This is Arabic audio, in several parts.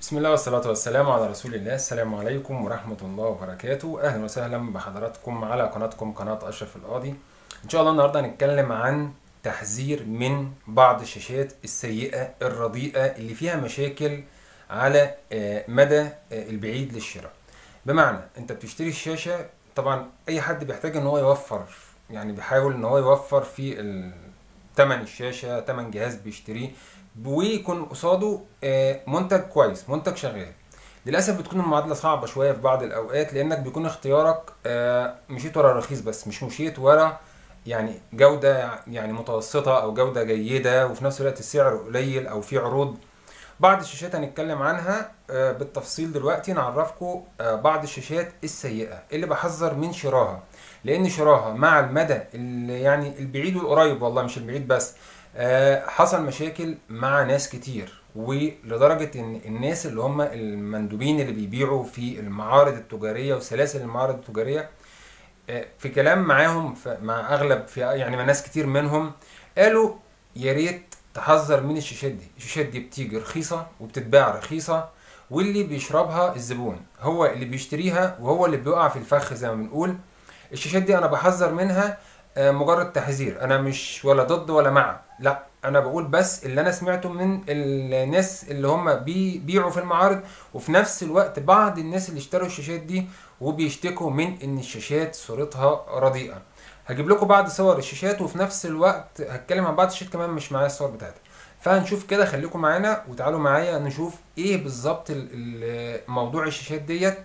بسم الله والصلاة والسلام على رسول الله السلام عليكم ورحمة الله وبركاته أهلا وسهلا بحضراتكم على قناتكم قناة أشرف القاضي إن شاء الله النهاردة هنتكلم عن تحذير من بعض الشاشات السيئة الرديئة اللي فيها مشاكل على آه، مدى آه، البعيد للشراء بمعنى انت بتشتري الشاشة طبعا اي حد بيحتاج ان هو يوفر يعني بيحاول ان هو يوفر في تمن الشاشة تمن جهاز بيشتريه ويكون قصاده آه، منتج كويس منتج شغال للاسف بتكون المعادله صعبه شويه في بعض الاوقات لانك بيكون اختيارك آه، مشيت ورا رخيص بس مش مشيت ورا يعني جوده يعني متوسطه او جوده جيده وفي نفس الوقت السعر قليل او في عروض بعض الشاشات هنتكلم عنها آه، بالتفصيل دلوقتي نعرفكم بعض الشاشات السيئه اللي بحذر من شراها لان شراها مع المدى يعني البعيد والقريب والله مش البعيد بس آه، حصل مشاكل مع ناس كتير ولدرجة ان الناس اللي هم المندوبين اللي بيبيعوا في المعارض التجارية وسلاسل المعارض التجارية آه، في كلام معاهم مع اغلب في يعني مع ناس كتير منهم قالوا يا ريت تحذر من الشيشات دي الشيشات دي بتيجي رخيصة وبتتباع رخيصة واللي بيشربها الزبون هو اللي بيشتريها وهو اللي بيقع في الفخ زي ما بنقول الشيشات دي انا بحذر منها آه، مجرد تحذير انا مش ولا ضد ولا مع لا انا بقول بس اللي انا سمعته من الناس اللي هم بيبيعوا في المعارض وفي نفس الوقت بعض الناس اللي اشتروا الشاشات دي وبيشتكوا من ان الشاشات صورتها رديئه هجيب لكم بعض صور الشاشات وفي نفس الوقت هتكلم عن بعض الشاشات كمان مش معايا الصور بتاعتها فهنشوف كده خليكم معانا وتعالوا معايا نشوف ايه بالظبط موضوع الشاشات ديت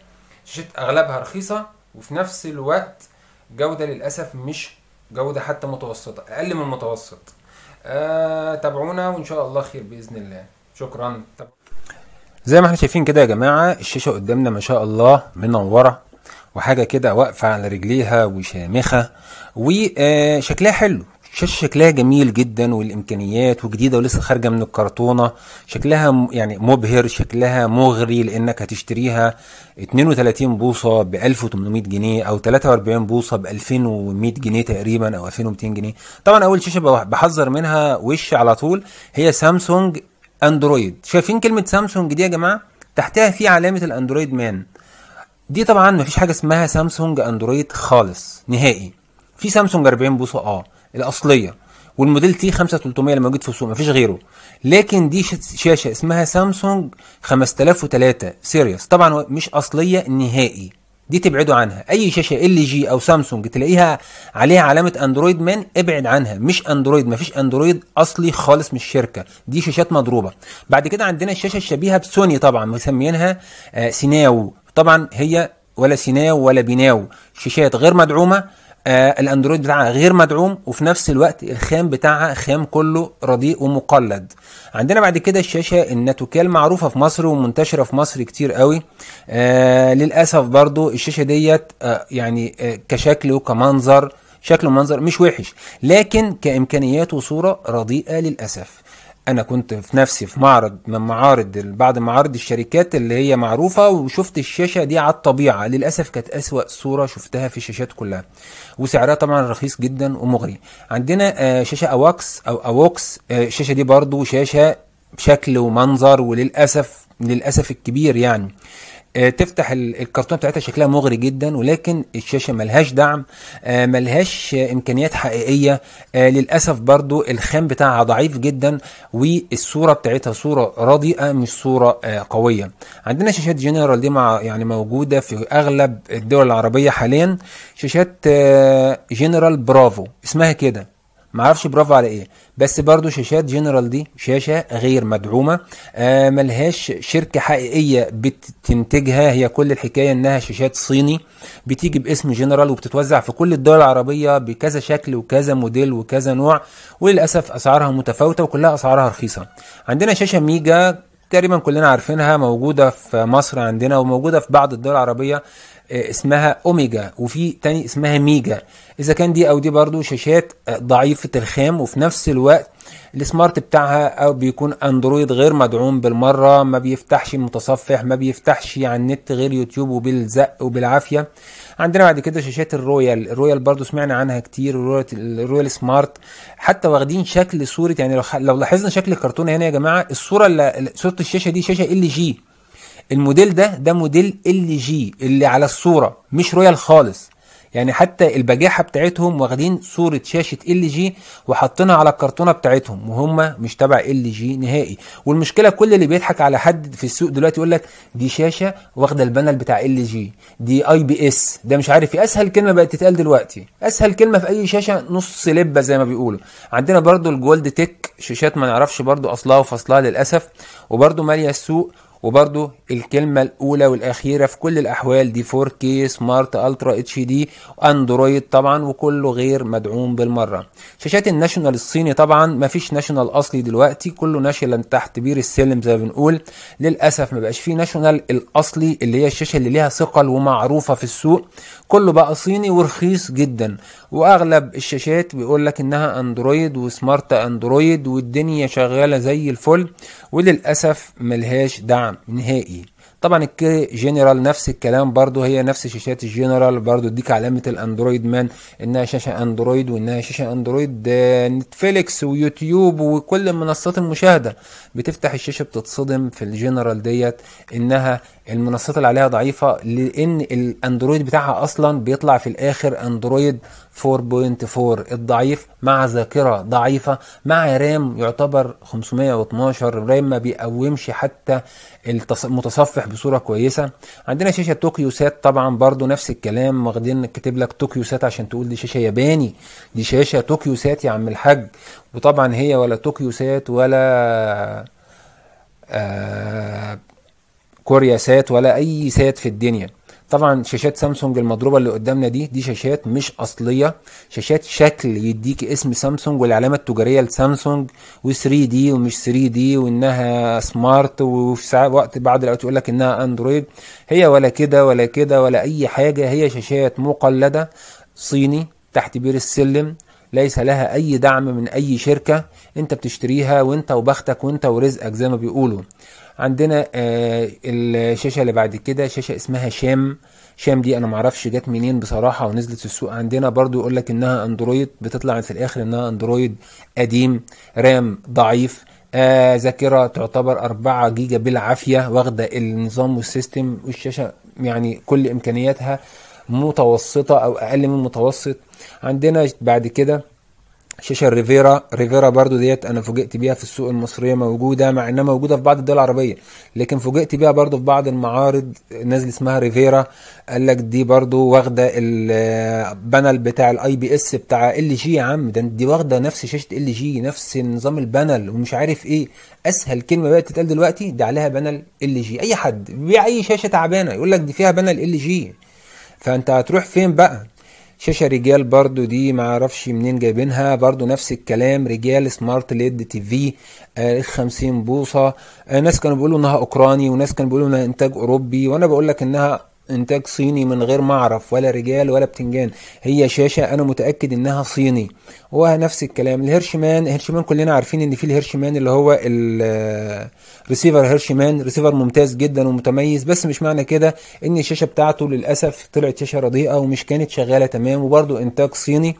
شاشات اغلبها رخيصه وفي نفس الوقت جوده للاسف مش جوده حتى متوسطه اقل من المتوسط آه، تابعونا وان شاء الله خير باذن الله شكرا زي ما احنا شايفين كده يا جماعه الشاشه قدامنا ما شاء الله منوره وحاجه كده واقفه على رجليها وشامخه وشكلها آه، حلو شاشه شكلها جميل جدا والامكانيات وجديده ولسه خارجه من الكرتونه شكلها يعني مبهر شكلها مغري لانك هتشتريها 32 بوصه ب 1800 جنيه او 43 بوصه ب 2100 جنيه تقريبا او 2200 جنيه طبعا اول شاشه بحذر منها وش على طول هي سامسونج اندرويد شايفين كلمه سامسونج دي يا جماعه تحتها في علامه الاندرويد مان دي طبعا مفيش حاجه اسمها سامسونج اندرويد خالص نهائي في سامسونج 40 بوصه اه الاصليه والموديل تي 5300 اللي موجود في السوق مفيش غيره لكن دي شاشه اسمها سامسونج 5003 سيريوس طبعا مش اصليه نهائي دي تبعدوا عنها اي شاشه ال جي او سامسونج تلاقيها عليها علامه اندرويد مان ابعد عنها مش اندرويد مفيش اندرويد اصلي خالص من الشركه دي شاشات مضروبه بعد كده عندنا الشاشه الشبيهه بسوني طبعا مسمينها آه، سيناو طبعا هي ولا سيناو ولا بيناو شاشات غير مدعومه آه الاندرويد بتاعها غير مدعوم وفي نفس الوقت الخام بتاعها خام كله رديء ومقلد عندنا بعد كده الشاشه الناتوكال معروفة في مصر ومنتشره في مصر كتير قوي آه للاسف برضو الشاشه ديت آه يعني آه كشكل وكمنظر شكل ومنظر مش وحش لكن كامكانيات وصوره رديئه للاسف انا كنت في نفسي في معرض من معارض بعض معارض الشركات اللي هي معروفه وشفت الشاشه دي على الطبيعه للاسف كانت اسوا صوره شفتها في الشاشات كلها وسعرها طبعا رخيص جدا ومغري عندنا آه، شاشه اواكس او اوكس آه، الشاشه دي برضو شاشه بشكل ومنظر وللاسف للاسف الكبير يعني آه، تفتح الكرتونه بتاعتها شكلها مغري جدا ولكن الشاشه ملهاش دعم آه، ملهاش امكانيات حقيقيه آه، للاسف برضو الخام بتاعها ضعيف جدا والصوره بتاعتها صوره رديئه مش صوره قويه عندنا شاشات جنرال دي مع يعني موجوده في اغلب الدول العربيه حاليا شاشات جنرال برافو اسمها كده معرفش برافو على ايه بس برضو شاشات جنرال دي شاشه غير مدعومه آه ملهاش شركه حقيقيه بتنتجها هي كل الحكايه انها شاشات صيني بتيجي باسم جنرال وبتتوزع في كل الدول العربيه بكذا شكل وكذا موديل وكذا نوع وللاسف اسعارها متفاوته وكلها اسعارها رخيصه عندنا شاشه ميجا تقريبا كلنا عارفينها موجودة في مصر عندنا وموجودة في بعض الدول العربية آه، اسمها اوميجا وفي تاني اسمها ميجا اذا كان دي او دي برضو شاشات آه، ضعيفه الخام وفي نفس الوقت السمارت بتاعها او آه، بيكون اندرويد غير مدعوم بالمره ما بيفتحش المتصفح ما بيفتحش على النت غير يوتيوب وبالزق وبالعافيه عندنا بعد كده شاشات الرويال الرويال برضو سمعنا عنها كتير الرويال سمارت حتى واخدين شكل صوره يعني لو لاحظنا شكل الكرتونه هنا يا جماعه الصوره اللي صوره الشاشه دي شاشه ال جي الموديل ده ده موديل ال جي اللي على الصوره مش رويال خالص يعني حتى البجاحه بتاعتهم واخدين صوره شاشه ال جي وحاطينها على الكرتونه بتاعتهم وهم مش تبع ال جي نهائي والمشكله كل اللي بيضحك على حد في السوق دلوقتي يقول لك دي شاشه واخده البانل بتاع ال جي دي اي بي اس ده مش عارف ايه اسهل كلمه بقت تتقال دلوقتي اسهل كلمه في اي شاشه نص لبه زي ما بيقولوا عندنا برضو الجولد تيك شاشات ما نعرفش برضو اصلها وفصلها للاسف وبرضو ماليه السوق وبرده الكلمة الأولى والأخيرة في كل الأحوال دي 4K سمارت ألترا اتش دي أندرويد طبعا وكله غير مدعوم بالمرة شاشات الناشونال الصيني طبعا مفيش ناشونال أصلي دلوقتي كله ناشونال تحت بير السلم زي ما بنقول للأسف مبقاش فيه ناشونال الأصلي اللي هي الشاشة اللي ليها ثقل ومعروفة في السوق كله بقى صيني ورخيص جدا واغلب الشاشات بيقول لك انها اندرويد وسمارت اندرويد والدنيا شغاله زي الفل وللاسف ملهاش دعم نهائي طبعا الكي جنرال نفس الكلام برضو هي نفس شاشات الجنرال برضو اديك علامة الاندرويد مان انها شاشة اندرويد وانها شاشة اندرويد نتفليكس ويوتيوب وكل منصات المشاهدة بتفتح الشاشة بتتصدم في الجنرال ديت انها المنصات اللي عليها ضعيفه لان الاندرويد بتاعها اصلا بيطلع في الاخر اندرويد 4.4 الضعيف مع ذاكره ضعيفه مع رام يعتبر 512 رام ما بيقومش حتى المتصفح بصوره كويسه عندنا شاشه طوكيو سات طبعا برضو نفس الكلام واخدين كاتب لك طوكيو سات عشان تقول دي شاشه ياباني دي شاشه طوكيو سات يا عم الحاج وطبعا هي ولا طوكيو سات ولا آه كوريا سات ولا اي سات في الدنيا طبعا شاشات سامسونج المضروبه اللي قدامنا دي دي شاشات مش اصليه شاشات شكل يديك اسم سامسونج والعلامه التجاريه لسامسونج و3 دي ومش 3 دي وانها سمارت وفي ساعات وقت بعض الاوقات يقول لك انها اندرويد هي ولا كده ولا كده ولا اي حاجه هي شاشات مقلده صيني تحت بير السلم ليس لها اي دعم من اي شركه انت بتشتريها وانت وبختك وانت ورزقك زي ما بيقولوا عندنا آه، الشاشه اللي بعد كده شاشه اسمها شام شام دي انا معرفش جت منين بصراحه ونزلت السوق عندنا برضو يقول لك انها اندرويد بتطلع في الاخر انها اندرويد قديم رام ضعيف آه ذاكره تعتبر 4 جيجا بالعافيه واخده النظام والسيستم والشاشه يعني كل امكانياتها متوسطه او اقل من متوسط عندنا بعد كده شاشة ريفيرا ريفيرا برضو ديت انا فوجئت بيها في السوق المصرية موجودة مع انها موجودة في بعض الدول العربية لكن فوجئت بيها برضو في بعض المعارض نازل اسمها ريفيرا قال لك دي برضو واخدة البانل بتاع الاي بي اس بتاع ال جي يا عم ده دي واخدة نفس شاشة ال جي نفس نظام البانل ومش عارف ايه اسهل كلمة بقت تتقال دلوقتي ده عليها بانل ال جي اي حد بيبيع اي شاشة تعبانة يقول لك دي فيها بانل ال جي فانت هتروح فين بقى شاشة رجال برضو دي معرفش منين جايبينها برضو نفس الكلام رجال سمارت ليد تي في آه 50 بوصة آه ناس كانوا بيقولوا انها اوكراني وناس كانوا بيقولوا انها انتاج اوروبي وانا بقول لك انها انتاج صيني من غير ما اعرف ولا رجال ولا بتنجان هي شاشه انا متاكد انها صيني ونفس الكلام الهيرشمان هيرشمان كلنا عارفين ان في الهيرشمان اللي هو الريسيفر هيرشمان ريسيفر ممتاز جدا ومتميز بس مش معنى كده ان الشاشه بتاعته للاسف طلعت شاشه رديئه ومش كانت شغاله تمام وبرده انتاج صيني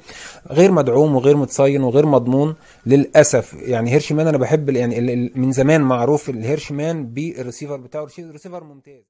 غير مدعوم وغير متصين وغير مضمون للاسف يعني هيرشمان انا بحب يعني من زمان معروف الهيرشمان بالريسيفر بتاعه الريسيفر ممتاز